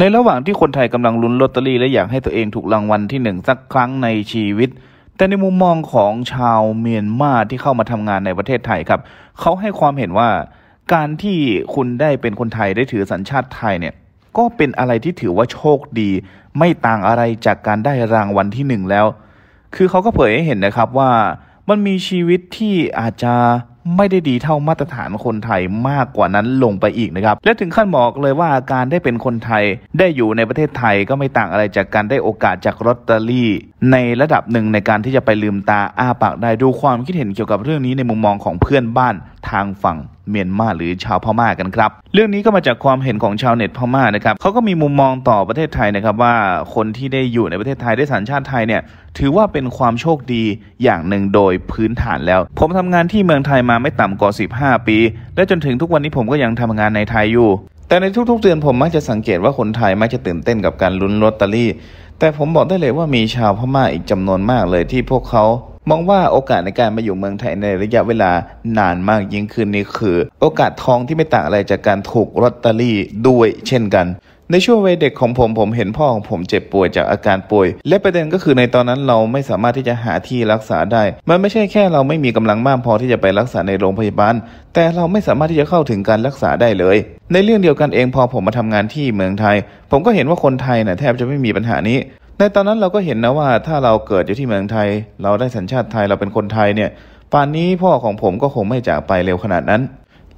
ในระหว่างที่คนไทยกำลังลุ้นลอตเตอรี่และอยากให้ตัวเองถูกรางวัลที่หนึ่งสักครั้งในชีวิต แต่ในมุมมองของชาวเมียนมาที่เข้ามาทำงานในประเทศไทยครับ เขาให้ความเห็นว่า การที่คุณได้เป็นคนไทยได้ถือสัญชาติไทยเนี่ย ก็เป็นอะไรที่ถือว่าโชคดี ไม่ต่างอะไรจากการได้รางวัลที่หนึ่งแล้ว คือเขาก็เผยให้เห็นนะครับว่ามันมีชีวิตที่อาจจะไม่ได้ดีเท่ามาตรฐานคนไทยมากกว่านั้นลงไปอีกนะครับ และถึงขั้นบอกเลยว่าการได้เป็นคนไทย ได้อยู่ในประเทศไทยก็ไม่ต่างอะไรจากการได้โอกาสจากลอตเตอรี่ ในระดับหนึ่งในการที่จะไปลืมตาอ้าปากได้ดูความคิดเห็นเกี่ยวกับเรื่องนี้ในมุมมองของเพื่อนบ้านทางฝั่งเมียนมาหรือชาวพม่ากันครับ เรื่องนี้ก็มาจากความเห็นของชาวเน็ตพม่านะครับเขาก็มีมุมมองต่อประเทศไทยนะครับ ว่าคนที่ได้อยู่ในประเทศไทยได้สัญชาติไทยเนี่ย ถือว่าเป็นความโชคดีอย่างหนึ่งโดยพื้นฐานแล้ว ผมทำงานที่เมืองไทยมาไม่ต่ำกว่า15ปี และจนถึงทุกวันนี้ผมก็ยังทำงานในไทยอยู่ แต่ในทุกๆเดือนผมมักจะสังเกตว่าคนไทยมักจะตื่นเต้นกับการลุ้นลอตเตอรี่ แต่ผมบอกได้เลยว่ามีชาวพม่าอีกจำนวนมากเลยที่พวกเขามองว่าโอกาสในการมาอยู่เมืองไทยในระยะเวลานานมากยิ่งขึ้นนี่คือ โอกาสทองที่ไม่ต่างอะไรจากการถูกลอตเตอรี่ด้วยเช่นกัน ในช่วงวัยเด็กของผมผมเห็นพ่อของผมเจ็บป่วยจากอาการป่วย และประเด็นก็คือในตอนนั้นเราไม่สามารถที่จะหาที่รักษาได้ มันไม่ใช่แค่เราไม่มีกำลังมากพอที่จะไปรักษาในโรงพยาบาลแต่เราไม่สามารถที่จะเข้าถึงการรักษาได้เลย ในเรื่องเดียวกันเองพอผมมาทำงานที่เมืองไทย ผมก็เห็นว่าคนไทยนะ่ะแทบจะไม่มีปัญหานี้ในตอนนั้นเราก็เห็นนะว่าถ้าเราเกิดอยู่ที่เมืองไทย เราได้สัญชาติไทยเราเป็นคนไทยเนี่ยป่านนี้พ่อของผมก็คงไม่จากไปเร็วขนาดนั้น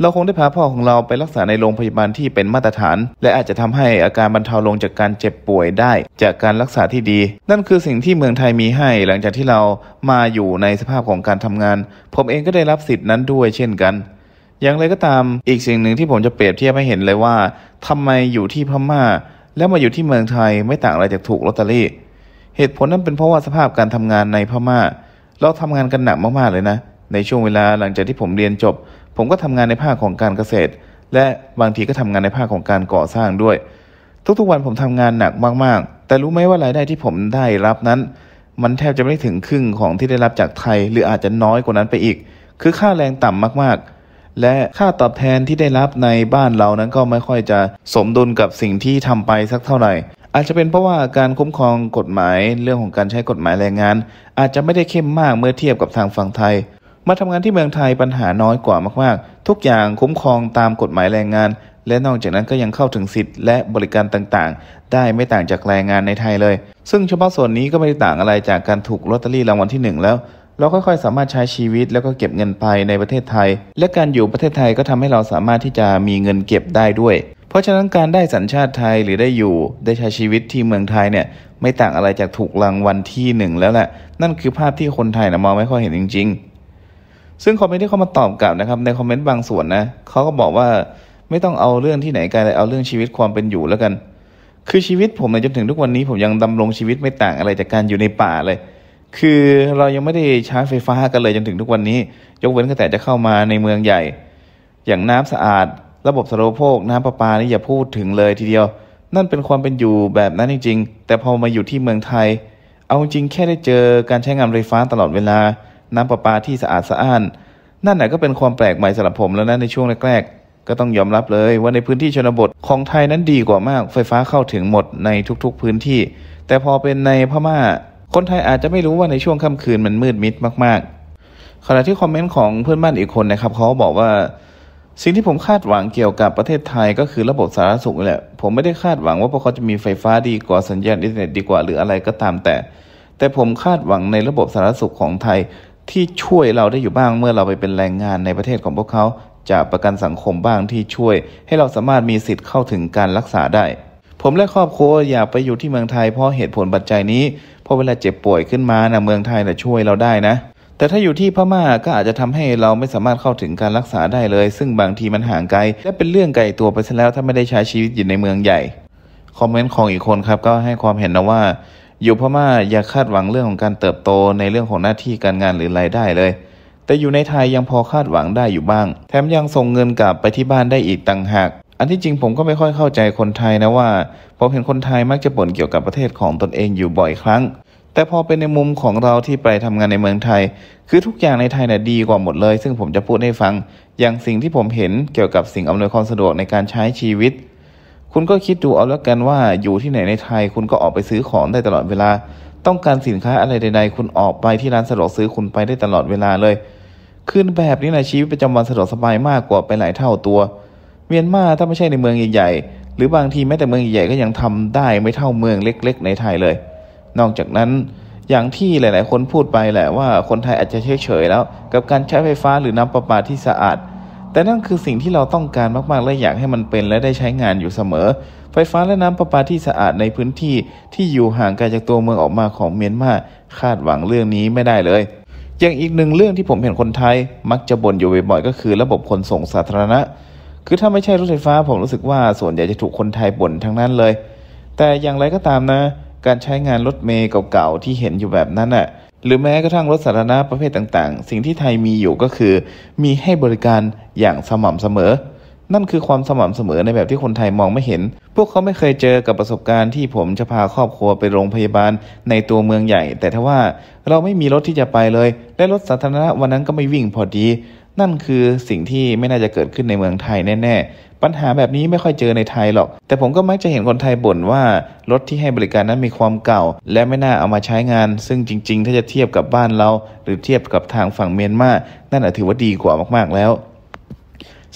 เราคงได้พาพ่อของเราไปรักษาในโรงพยาบาลที่เป็นมาตรฐาน และอาจจะทำให้อาการบรรเทาลงจากการเจ็บป่วยได้ จากการรักษาที่ดี นั่นคือสิ่งที่เมืองไทยมีให้หลังจากที่เรามาอยู่ในสภาพของการทำงาน ผมเองก็ได้รับสิทธินั้นด้วยเช่นกัน อย่างไรก็ตามอีกสิ่งหนึ่งที่ผมจะเปรียบเทียบให้เห็นเลยว่า ทำไมอยู่ที่พม่าแล้วมาอยู่ที่เมืองไทยไม่ต่างอะไรจากถูกลอตเตอรี่ เหตุผลนั้นเป็นเพราะว่าสภาพการทำงานในพม่า เราทำงานกันหนักมากๆเลยนะ ในช่วงเวลาหลังจากที่ผมเรียนจบ ผมก็ทำงานในภาคของการเกษตร และบางทีก็ทำงานในภาคของการก่อสร้างด้วย ทุกๆวันผมทำงานหนักมากๆ แต่รู้ไหมว่ารายได้ที่ผมได้รับนั้น มันแทบจะไม่ถึงครึ่งของที่ได้รับจากไทย หรืออาจจะน้อยกว่านั้นไปอีก คือค่าแรงต่ำมากๆและค่าตอบแทนที่ได้รับในบ้านเรานั้นก็ไม่ค่อยจะสมดุลกับสิ่งที่ทำไปสักเท่าไหร่ อาจจะเป็นเพราะว่าการคุ้มครองกฎหมายเรื่องของการใช้กฎหมายแรงงาน อาจจะไม่ได้เข้มมากเมื่อเทียบกับทางฝั่งไทย มาทำงานที่เมืองไทยปัญหาน้อยกว่ามากๆ ทุกอย่างคุ้มครองตามกฎหมายแรงงาน และนอกจากนั้นก็ยังเข้าถึงสิทธิ์และบริการต่างๆ ได้ไม่ต่างจากแรงงานในไทยเลย ซึ่งเฉพาะส่วนนี้ก็ไม่ได้ต่างอะไรจากการถูกลอตเตอรี่รางวัลที่1แล้วเราค่อยๆ สามารถใช้ชีวิตแล้วก็เก็บเงินไปในประเทศไทย และการอยู่ประเทศไทยก็ทำให้เราสามารถที่จะมีเงินเก็บได้ด้วย เพราะฉะนั้นการได้สัญชาติไทยหรือได้อยู่ได้ใช้ชีวิตที่เมืองไทยเนี่ย ไม่ต่างอะไรจากถูกรางวัลที่หนึ่งแล้วแหละ นั่นคือภาพที่คนไทยนะมองไม่ค่อยเห็นจริง ๆ ซึ่งคอมเมนต์ที่เขามาตอบกลับนะครับในคอมเมนต์บางส่วนนะเขาก็บอกว่าไม่ต้องเอาเรื่องที่ไหนไกลเลยเอาเรื่องชีวิตความเป็นอยู่แล้วกัน คือชีวิตผมในจนถึงทุกวันนี้ผมยังดำรงชีวิตไม่ต่างอะไรจากการอยู่ในป่าเลยคือเรายังไม่ได้ใช้ไฟฟ้ากันเลยจนถึงทุกวันนี้ ยกเว้นก็แต่จะเข้ามาในเมืองใหญ่ อย่างน้ำสะอาด ระบบสารโภคน้ำประปานี่อย่าพูดถึงเลยทีเดียว นั่นเป็นความเป็นอยู่แบบนั้นจริงๆ แต่พอมาอยู่ที่เมืองไทย เอาจริงแค่ได้เจอการใช้งานไฟฟ้าตลอดเวลาน้ำประปาที่สะอาดสะอ้านนั่นแหละก็เป็นความแปลกใหม่สำหรับผมแล้วนะในช่วงแรกๆ ก็ต้องยอมรับเลย ว่าในพื้นที่ชนบทของไทยนั้นดีกว่ามาก ไฟฟ้าเข้าถึงหมดในทุกๆพื้นที่ แต่พอเป็นในพม่าคนไทย อาจจะไม่รู้ว่าในช่วงค่ำคืนมันมืดมิดมาก ๆ ขณะที่คอมเมนต์ของเพื่อนบ้านอีกคนนะครับเขาบอกว่า สิ่งที่ผมคาดหวังเกี่ยวกับประเทศไทยก็คือระบบสาธารณสุขแหละผมไม่ได้คาดหวังว่าพวกเขาจะมีไฟฟ้าดีกว่าสัญญาณอินเทอร์เน็ตดีกว่าหรืออะไรก็ตามแต่แต่ผมคาดหวังในระบบสาธารณสุขของไทยที่ช่วยเราได้อยู่บ้างเมื่อเราไปเป็นแรงงานในประเทศของพวกเขาจากประกันสังคมบ้างที่ช่วยให้เราสามารถมีสิทธิ์เข้าถึงการรักษาได้ ผมและครอบครัวอยากไปอยู่ที่เมืองไทย เพราะเหตุผลปัจจัยนี้ราะเวลาเจ็บป่วยขึ้นมานะเมืองไทยนะช่วยเราได้นะ แต่ถ้าอยู่ที่พม่าก็อาจจะทำให้เราไม่สามารถเข้าถึงการรักษาได้เลย ซึ่งบางทีมันห่างไกลและเป็นเรื่องไกลตัวไปซะแล้วถ้าไม่ได้ใช้ชีวิตอยู่ในเมืองใหญ่คอมเมนต์ของอีกคนครับก็ให้ความเห็นนะว่า อยู่พม่าอย่าคาดหวังเรื่องของการเติบโตในเรื่องของหน้าที่การงานหรือรายได้เลย แต่อยู่ในไทยยังพอคาดหวังได้อยู่บ้างแถมยังส่งเงินกลับไปที่บ้านได้อีกต่างหากอันที่จริงผมก็ไม่ค่อยเข้าใจคนไทยนะว่าผมเห็นคนไทยมักจะบ่นเกี่ยวกับประเทศของตนเองอยู่บ่อยครั้ง แต่พอเป็นในมุมของเราที่ไปทำงานในเมืองไทย คือทุกอย่างในไทยนะ่ะดีกว่าหมดเลย ซึ่งผมจะพูดให้ฟัง อย่างสิ่งที่ผมเห็นเกี่ยวกับสิ่งอำนวยความสะดวกในการใช้ชีวิต คุณก็คิดดูเอาแล้วกันว่าอยู่ที่ไหนในไทยคุณก็ออกไปซื้อของได้ตลอดเวลา ต้องการสินค้าอะไรใด ๆ คุณออกไปที่ร้านสะดวกซื้อคุณไปได้ตลอดเวลาเลย ขึ้นแบบนี้นะชีวิตประจำวันสะดวกสบายมากกว่าไปหลายเท่าตัวเมียนมาถ้าไม่ใช่ในเมืองใหญ่ๆ หรือบางทีแม้แต่เมืองใหญ่ก็ยังทำได้ไม่เท่าเมืองเล็กๆ ในไทยเลย นอกจากนั้นอย่างที่หลาย ๆ คนพูดไปแหละว่าคนไทยอาจจะเฉยๆ แล้ว กับการใช้ไฟฟ้าหรือน้ำประปาที่สะอาด แต่นั่นคือสิ่งที่เราต้องการมากๆ และอยากให้มันเป็นและได้ใช้งานอยู่เสมอ ไฟฟ้าและน้ำประปาที่สะอาดในพื้นที่ที่อยู่ห่างไกลจากตัวเมืองออกมาของเมียนมาคาดหวังเรื่องนี้ไม่ได้เลย อย่างอีกหนึ่งเรื่องที่ผมเห็นคนไทยมักจะบ่นอยู่บ่อยๆ ก็คือระบบขนส่งสาธารณะคือถ้าไม่ใช่รถไฟฟ้าผมรู้สึกว่าส่วนใหญ่จะถูกคนไทยบ่นทั้งนั้นเลย แต่อย่างไรก็ตามนะ การใช้งานรถเมล์เก่าๆที่เห็นอยู่แบบนั้นน่ะ หรือแม้กระทั่งรถสาธารณะประเภทต่างๆ สิ่งที่ไทยมีอยู่ก็คือ มีให้บริการอย่างสม่ำเสมอ นั่นคือความสม่ำเสมอในแบบที่คนไทยมองไม่เห็น พวกเขาไม่เคยเจอกับประสบการณ์ที่ผมจะพาครอบครัวไปโรงพยาบาลในตัวเมืองใหญ่ แต่ถ้าว่าเราไม่มีรถที่จะไปเลยและรถสาธารณะวันนั้นก็ไม่วิ่งพอดีนั่นคือสิ่งที่ไม่น่าจะเกิดขึ้นในเมืองไทยแน่ ๆ ปัญหาแบบนี้ไม่ค่อยเจอในไทยหรอก แต่ผมก็มักจะเห็นคนไทยบ่นว่ารถที่ให้บริการนั้นมีความเก่า และไม่น่าเอามาใช้งาน ซึ่งจริงๆ ถ้าจะเทียบกับบ้านเรา หรือเทียบกับทางฝั่งเมียนมา นั่นอาจถือว่าดีกว่ามากๆแล้ว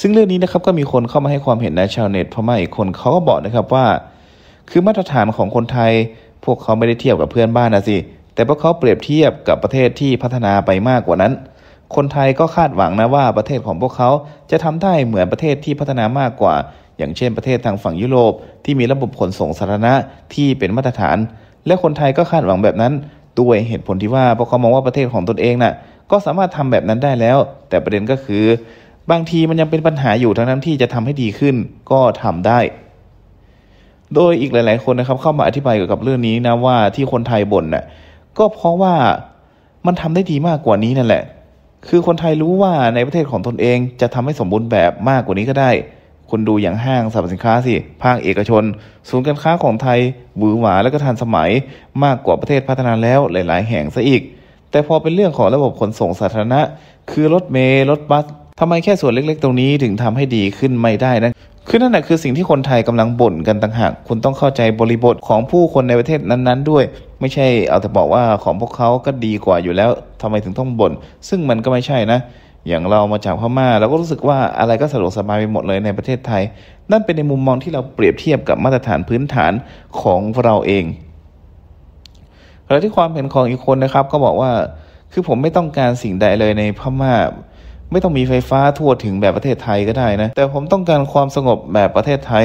ซึ่งเรื่องนี้นะครับก็มีคนเข้ามาให้ความเห็นนะชาวเน็ตพม่าอีกคนเขาก็บอกนะครับว่า คือมาตรฐานของคนไทย พวกเขาไม่ได้เทียบกับเพื่อนบ้านนะสิ แต่พวกเขาเปรียบเทียบกับประเทศที่พัฒนาไปมากกว่านั้นคนไทยก็คาดหวังนะว่าประเทศของพวกเขาจะทำได้เหมือนประเทศที่พัฒนามากกว่า อย่างเช่นประเทศทางฝั่งยุโรปที่มีระบบขนส่งสาธารณะที่เป็นมาตรฐาน และคนไทยก็คาดหวังแบบนั้นด้วยเหตุผลที่ว่าพวกเขามองว่าประเทศของตนเองนะ่ะก็สามารถทำแบบนั้นได้แล้ว แต่ประเด็นก็คือ บางทีมันยังเป็นปัญหาอยู่ทั้งนั้นที่จะทำให้ดีขึ้นก็ทำได้ โดยอีกหลายๆคนนะครับเข้ามาอธิบายเกี่ยวกับเรื่องนี้นะว่าที่คนไทยบ่นน่ะก็เพราะว่ามันทำได้ดีมากกว่านี้นั่นแหละคือคนไทยรู้ว่าในประเทศของตนเองจะทำให้สมบูรณ์แบบมากกว่านี้ก็ได้คุณดูอย่างห้างสรรพสินค้าสิ ภาคเอกชนศูนย์การค้าของไทยบวือหวาและก็ทันสมัยมากกว่าประเทศพัฒนาแล้วหลาย ๆ แห่งซะอีก แต่พอเป็นเรื่องของระบบขนส่งสาธารณะ คือรถเมล์รถบัสทำไมแค่ส่วนเล็กๆตรงนี้ถึงทำให้ดีขึ้นไม่ได้นะคือนั่นแหะคือสิ่งที่คนไทยกำลังบ่นกันต่างหากคุณต้องเข้าใจบริบทของผู้คนในประเทศนั้น ๆ ด้วย ไม่ใช่เอาแต่บอกว่าของพวกเขาก็ดีกว่าอยู่แล้วทำไมถึงต้องบน่นซึ่งมันก็ไม่ใช่นะ อย่างเรามาจากพม่าเราก็รู้สึกว่าอะไรก็สะดวกสบายไปหมดเลยในประเทศไทย นั่นเป็นในมุมมองที่เราเปรียบเทียบกับมาตรฐานพื้นฐานของเราเอง ขณะที่ความเห็นของอีกคนนะครับก็บอกว่า คือผมไม่ต้องการสิ่งใดเลยในพม่า ไม่ต้องมีไฟฟ้าทั่วถึงแบบประเทศไทยก็ได้นะ แต่ผมต้องการความสงบแบบประเทศไทย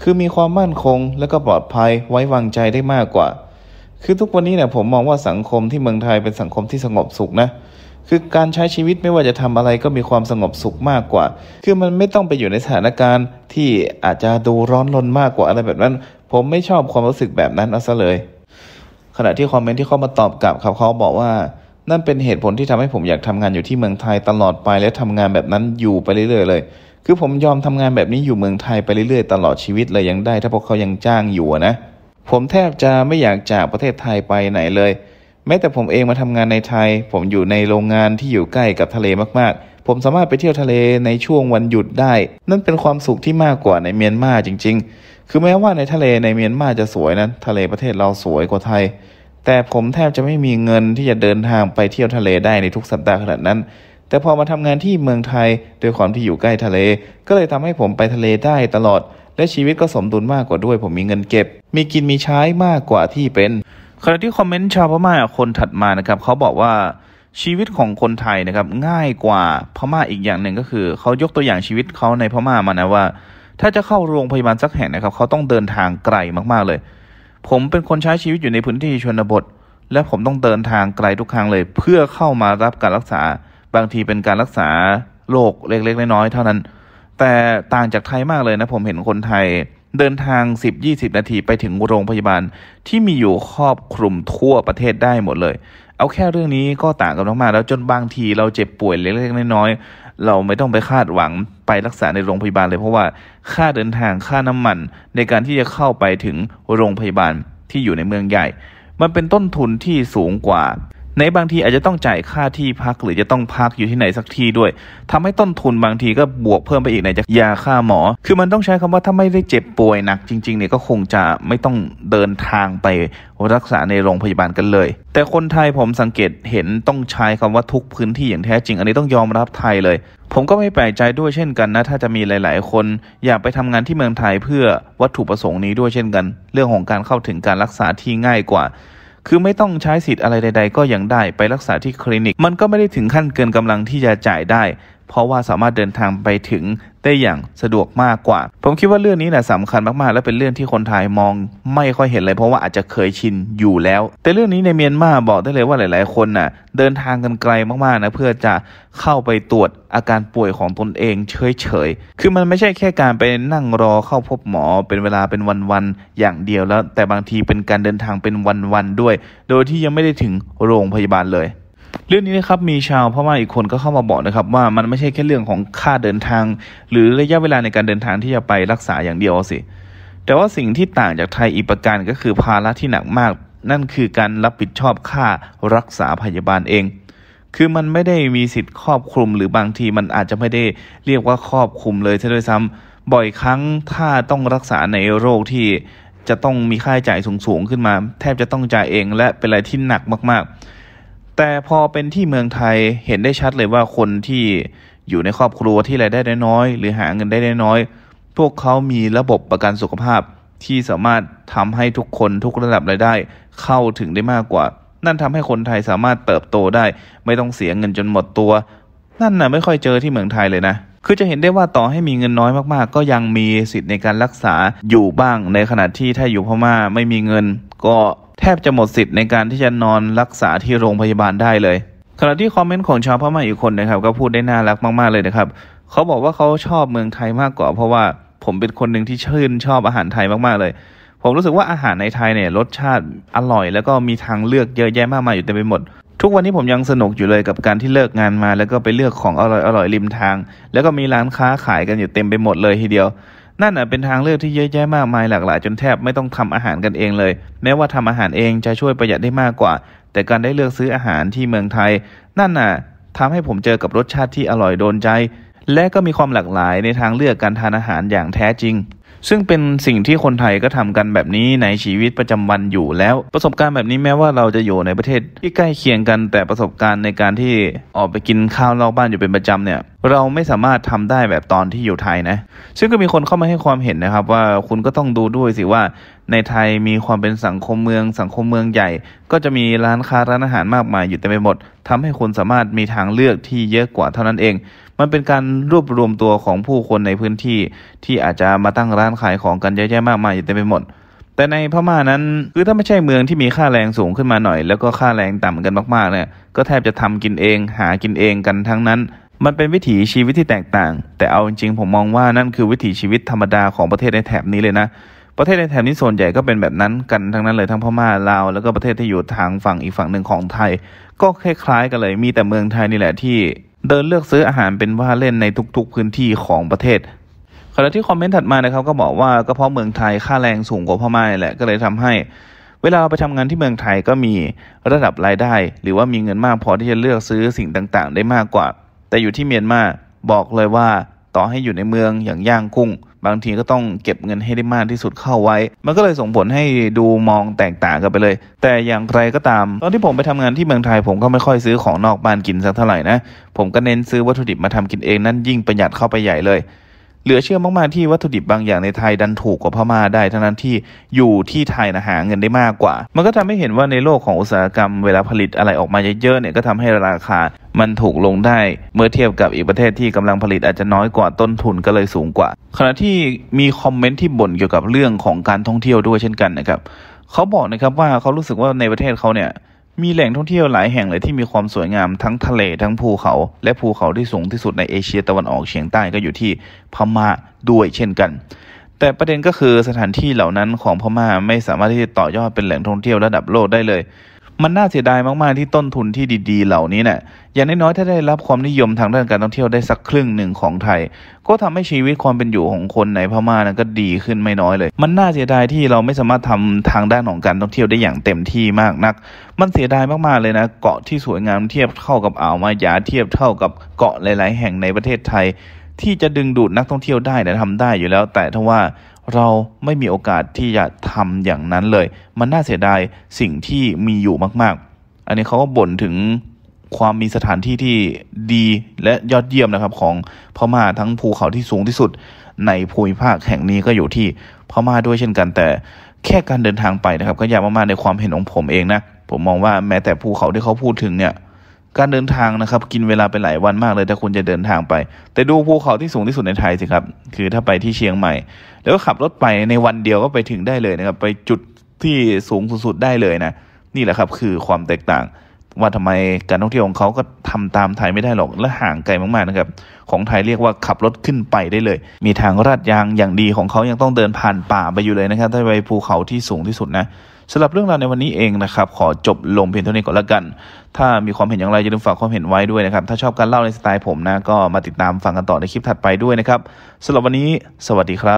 คือมีความมั่นคงและก็ปลอดภัยไว้วางใจได้มากกว่าคือทุกวันนี้เนี่ยผมมองว่าสังคมที่เมืองไทยเป็นสังคมที่สงบสุขนะ คือการใช้ชีวิตไม่ว่าจะทำอะไรก็มีความสงบสุขมากกว่า คือมันไม่ต้องไปอยู่ในสถานการณ์ที่อาจจะดูร้อนรนมากกว่าอะไรแบบนั้น ผมไม่ชอบความรู้สึกแบบนั้นเอาซะเลย ขณะที่คอมเมนต์ที่เข้ามาตอบกลับครับเขาบอกว่า นั่นเป็นเหตุผลที่ทำให้ผมอยากทำงานอยู่ที่เมืองไทยตลอดไปและทำงานแบบนั้นอยู่ไปเรื่อยๆเลย คือผมยอมทำงานแบบนี้อยู่เมืองไทยไปเรื่อยๆตลอดชีวิตเลยยังได้ ถ้าพวกเขายังจ้างอยู่นะผมแทบจะไม่อยากจากประเทศไทยไปไหนเลย แม้แต่ผมเองมาทำงานในไทย ผมอยู่ในโรงงานที่อยู่ใกล้กับทะเลมากๆ ผมสามารถไปเที่ยวทะเลในช่วงวันหยุดได้ นั่นเป็นความสุขที่มากกว่าในเมียนมาจริงๆ คือแม้ว่าในทะเลในเมียนมาจะสวยนะั้น ทะเลประเทศเราสวยกว่าไทย แต่ผมแทบจะไม่มีเงินที่จะเดินทางไปเที่ยวทะเลได้ในทุกสัปดาห์ขนาดนั้น แต่พอมาทำงานที่เมืองไทยด้วยความที่อยู่ใกล้ทะเล ก็เลยทำให้ผมไปทะเลได้ตลอดและชีวิตก็สมดุลมากกว่าด้วยผมมีเงินเก็บมีกินมีใช้มากกว่าที่เป็นขณะที่คอมเมนต์ชาวพม่า คนถัดมานะครับเขาบอกว่า ชีวิตของคนไทยนะครับง่ายกว่าพม่าอีกอย่างหนึ่งก็คือเขายกตัวอย่างชีวิตเขาในพม่ามานะว่าถ้าจะเข้าโรงพยาบาลสักแห่งนะครับเขาต้องเดินทางไกลมากๆเลย ผมเป็นคนใช้ชีวิตอยู่ในพื้นที่ชนบท และผมต้องเดินทางไกลทุกครั้งเลย เพื่อเข้ามารับการรักษาบางทีเป็นการรักษาโรคเล็กๆ น้อยๆเท่านั้นแต่ต่างจากไทยมากเลยนะผมเห็นคนไทยเดินทาง 10-20 นาทีไปถึง โรงพยาบาลที่มีอยู่ครอบคลุมทั่วประเทศได้หมดเลย เอาแค่เรื่องนี้ก็ต่างกันมากแล้วจนบางทีเราเจ็บป่วยเล็กๆน้อยๆเราไม่ต้องไปคาดหวังไปรักษาในโรงพยาบาลเลย เพราะว่าค่าเดินทางค่าน้ำมันในการที่จะเข้าไปถึง โรงพยาบาลที่อยู่ในเมืองใหญ่ มันเป็นต้นทุนที่สูงกว่าในบางทีอาจจะต้องจ่ายค่าที่พักหรือจะต้องพักอยู่ที่ไหนสักที่ด้วย ทำให้ต้นทุนบางทีก็บวกเพิ่มไปอีกใหนจากยาค่าหมอ คือมันต้องใช้คำว่าถ้าไม่ได้เจ็บป่วยหนักจริงๆเนี่ยก็คงจะไม่ต้องเดินทางไป รักษาในโรงพยาบาลกันเลย แต่คนไทยผมสังเกตเห็นต้องใช้คำว่าทุกพื้นที่อย่างแท้จริง อันนี้ต้องยอมรับไทยเลย ผมก็ไม่แปลกใจด้วยเช่นกันนะถ้าจะมีหลาย ๆ คน อยากไปทำงานที่เมืองไทยเพื่อวัตถุประสงค์นี้ด้วยเช่นกัน เรื่องของการเข้าถึงการรักษาที่ง่ายกว่าคือไม่ต้องใช้สิทธิ์อะไรใดๆก็ยังได้ไปรักษาที่คลินิก มันก็ไม่ได้ถึงขั้นเกินกำลังที่จะจ่ายได้ เพราะว่าสามารถเดินทางไปถึงได้อย่างสะดวกมากกว่า ผมคิดว่าเรื่องนี้นะสำคัญมากๆ และเป็นเรื่องที่คนไทยมองไม่ค่อยเห็นเลยเพราะว่าอาจจะเคยชินอยู่แล้ว แต่เรื่องนี้ในเมียนมาบอกได้เลยว่าหลายๆ คนนะ่ะเดินทางกันไกลมากๆนะเพื่อจะเข้าไปตรวจอาการป่วยของตนเองเฉยๆ คือมันไม่ใช่แค่การไปนั่งรอเข้าพบหมอเป็นเวลาเป็นวันๆ อย่างเดียวแล้ว แต่บางทีเป็นการเดินทางเป็นวันๆ ด้วย โดยที่ยังไม่ได้ถึงโรงพยาบาลเลยเรื่องนี้นะครับมีชาวพม่าอีกคนก็เข้ามาบอกนะครับว่ามันไม่ใช่แค่เรื่องของค่าเดินทาง หรือระยะเวลาในการเดินทางที่จะไปรักษาอย่างเดียวสิ แต่ว่าสิ่งที่ต่างจากไทยอีกประการก็คือภาระที่หนักมาก นั่นคือการรับผิดชอบค่ารักษาพยาบาลเอง คือมันไม่ได้มีสิทธิ์ครอบคลุมหรือบางทีมันอาจจะไม่ได้ เรียกว่าครอบคลุมเลยซะด้วยซ้ำ บ่อยครั้งถ้าต้องรักษาในโรคที่จะต้องมีค่าใช้จ่ายสูงๆขึ้นมา แทบจะต้องจ่ายเองและเป็นอะไรที่หนักมากๆแต่พอเป็นที่เมืองไทยเห็นได้ชัดเลยว่าคนที่อยู่ในครอบครัวที่รายได้น้อยหรือหาเงินได้น้อย พวกเขามีระบบประกันสุขภาพที่สามารถทำให้ทุกคนทุกระดับรายได้ เข้าถึงได้มากกว่า นั่นทำให้คนไทยสามารถเติบโตได้ ไม่ต้องเสียเงินจนหมดตัว นั่นนะ่ะไม่ค่อยเจอที่เมืองไทยเลยนะคือจะเห็นได้ว่าต่อให้มีเงินน้อยมากๆ ก็ยังมีสิทธิ์ในการรักษาอยู่บ้างในขณะที่ถ้าอยู่พม่าไม่มีเงินก็แทบจะหมดสิทธิ์ในการที่จะนอนรักษาที่โรงพยาบาลได้เลย ขณะที่คอมเมนต์ของชาวพม่าอีกคนนะครับก็พูดได้น่ารักมากๆเลยนะครับเขาบอกว่าเขาชอบเมืองไทยมากกว่า เพราะว่าผมเป็นคนหนึ่งที่ชื่นชอบอาหารไทยมากๆเลย ผมรู้สึกว่าอาหารในไทยเนี่ย รสชาติอร่อยแล้วก็มีทางเลือกเยอะแยะมากมายอยู่เต็มไปหมด ทุกวันนี้ผมยังสนุกอยู่เลยกับการที่เลิกงานมา แล้วก็ไปเลือกของอร่อยๆริมทาง แล้วก็มีร้านค้าขายกันอยู่เต็มไปหมดเลย ทีเดียวนั่นเป็นทางเลือกที่เยอะแยะมากมายหลากหลายจนแทบไม่ต้องทำอาหารกันเองเลย แม้ว่าทำอาหารเองจะช่วยประหยัดได้มากกว่า แต่การได้เลือกซื้ออาหารที่เมืองไทย นั่นน่ะทำให้ผมเจอกับรสชาติที่อร่อยโดนใจ และก็มีความหลากหลายในทางเลือกการทานอาหารอย่างแท้จริงซึ่งเป็นสิ่งที่คนไทยก็ทำกันแบบนี้ ในชีวิตประจำวันอยู่แล้ว ประสบการณ์แบบนี้แม้ว่าเราจะอยู่ในประเทศที่ใกล้เคียงกันแต่ประสบการณ์ในการที่ออกไปกินข้าวนอกบ้านอยู่เป็นประจำเนี่ยเราไม่สามารถทำได้แบบตอนที่อยู่ไทยนะซึ่งก็มีคนเข้ามาให้ความเห็นนะครับ ว่าคุณก็ต้องดูด้วยสิว่า ในไทยมีความเป็นสังคมเมือง สังคมเมืองใหญ่ ก็จะมีร้านค้าร้านอาหารมากมายอยู่เต็มไปหมด ทำให้คุณสามารถมีทางเลือกที่เยอะกว่าเท่านั้นเองมันเป็นการรวบรวมตัวของผู้คนในพื้นที่ ที่อาจจะมาตั้งร้านขายของกันเยอะแยะมากมายเต็มไปหมด แต่ในพม่านั้นคือถ้าไม่ใช่เมืองที่มีค่าแรงสูงขึ้นมาหน่อย แล้วก็ค่าแรงต่ำกันมากๆเนี่ย ก็แทบจะทำกินเองหากินเองกันทั้งนั้น มันเป็นวิถีชีวิตที่แตกต่าง แต่เอาจริงๆผมมองว่านั่นคือวิถีชีวิตธรรมดาของประเทศในแถบนี้เลยนะ ประเทศในแถบนี้ส่วนใหญ่ก็เป็นแบบนั้นกันทั้งนั้นเลย ทั้งพม่าลาวแล้วก็ประเทศที่อยู่ทางฝั่งอีกฝั่งหนึ่งของไทย ก็คล้ายๆกันเลยมีแต่เมืองไทยนี่แหละที่เดินเลือกซื้ออาหารเป็นว่าเล่นในทุกๆพื้นที่ของประเทศ ขณะที่คอมเมนต์ถัดมานะครับก็บอกว่าก็เพราะเมืองไทยค่าแรงสูงกว่าพม่าแหละ ก็เลยทำให้ เวลาเราไปทำงานที่เมืองไทยก็มีระดับรายได้ หรือว่ามีเงินมากพอที่จะเลือกซื้อสิ่งต่างๆ ได้มากกว่า แต่อยู่ที่เมียนมาบอกเลยว่าต่อให้อยู่ในเมืองอย่างย่างกุ้ง บางทีก็ต้องเก็บเงินให้ได้มากที่สุดเข้าไว้ มันก็เลยส่งผลให้ดูมองแตกต่างกันไปเลย แต่อย่างไรก็ตาม ตอนที่ผมไปทำงานที่เมืองไทยผมก็ไม่ค่อยซื้อของนอกบ้านกินสักเท่าไหร่นะ ผมก็เน้นซื้อวัตถุดิบมาทำกินเองนั่นยิ่งประหยัดเข้าไปใหญ่เลยเหลือเชื่อมาก ๆ ที่วัตถุดิบบางอย่างในไทยดันถูกกว่าพม่าได้ทั้งนั้นที่อยู่ที่ไทยนะหาเงินได้มากกว่า มันก็ทำให้เห็นว่าในโลกของอุตสาหกรรมเวลาผลิตอะไรออกมาเยอะๆเนี่ยก็ทำให้ราคามันถูกลงได้เมื่อเทียบกับอีกประเทศที่กำลังผลิตอาจจะน้อยกว่าต้นทุนก็เลยสูงกว่า ขณะที่มีคอมเมนต์ที่บ่นเกี่ยวกับเรื่องของการท่องเที่ยวด้วยเช่นกันนะครับเขาบอกนะครับว่าเขารู้สึกว่าในประเทศเขาเนี่ยมีแหล่งท่องเที่ยวหลายแห่งเลยที่มีความสวยงามทั้งทะเลทั้งภูเขา และภูเขาที่สูงที่สุดในเอเชียตะวันออกเฉียงใต้ก็อยู่ที่พม่าด้วยเช่นกัน แต่ประเด็นก็คือสถานที่เหล่านั้นของพม่าไม่สามารถที่จะต่อยอดเป็นแหล่งท่องเที่ยวระดับโลกได้เลยมันน่าเสียดายมากๆที่ต้นทุนที่ดีๆเหล่านี้เนะี่ยอย่างน้อยๆถ้าได้รับความนิยมทางด้านการท่องเที่ยวได้สักครึ่งหนึ่งของไทย ก็ทำให้ชีวิตความเป็นอยู่ของคนในพม่านะก็ดีขึ้นไม่น้อยเลย มันน่าเสียดายที่เราไม่สามารถทำทางด้านของการท่องเที่ยวได้อย่างเต็มที่มากนัก มันเสียดายมากๆเลยนะ เกาะที่สวยงามเทียบเท่ากับอ่าวมายาเทียบเท่ากับเกาะหลาย ๆ แห่งในประเทศไทย ที่จะดึงดูดนักท่องเที่ยวได้แนะทำได้อยู่แล้ว แต่ทว่าเราไม่มีโอกาสที่จะทำอย่างนั้นเลย มันน่าเสียดายสิ่งที่มีอยู่มาก ๆ อันนี้เขาก็บ่นถึงความมีสถานที่ที่ดีและยอดเยี่ยมนะครับ ของพม่าทั้งภูเขาที่สูงที่สุด ในภูมิภาคแห่งนี้ก็อยู่ที่พม่าด้วยเช่นกัน แต่แค่การเดินทางไปนะครับ ก็ยากมากๆในความเห็นของผมเองนะผมมองว่าแม้แต่ภูเขาที่เขาพูดถึงเนี่ยการเดินทางนะครับกินเวลาไปหลายวันมากเลยถ้าคุณจะเดินทางไป แต่ดูภูเขาที่สูงที่สุดในไทยสิครับคือถ้าไปที่เชียงใหม่ แล้วก็ขับรถไปในวันเดียวก็ไปถึงได้เลยนะครับไปจุดที่สูงสุดได้เลยนะ นี่แหละครับคือความแตกต่างว่าทำไมการท่องเที่ยวของเขาก็ทำตามไทยไม่ได้หรอกและห่างไกลมากๆนะครับของไทยเรียกว่าขับรถขึ้นไปได้เลย มีทางราดยางอย่างดีของเขายังต้องเดินผ่านป่าไปอยู่เลยนะครับ ถ้าไปภูเขาที่สูงที่สุดนะสำหรับเรื่องราวในวันนี้เองนะครับ ขอจบลงเพียงเท่านี้ก่อนละกัน ถ้ามีความเห็นอย่างไร อย่าลืมฝากความเห็นไว้ด้วยนะครับ ถ้าชอบการเล่าในสไตล์ผมนะก็มาติดตามฟังกันต่อในคลิปถัดไปด้วยนะครับสำหรับวันนี้สวัสดีครับ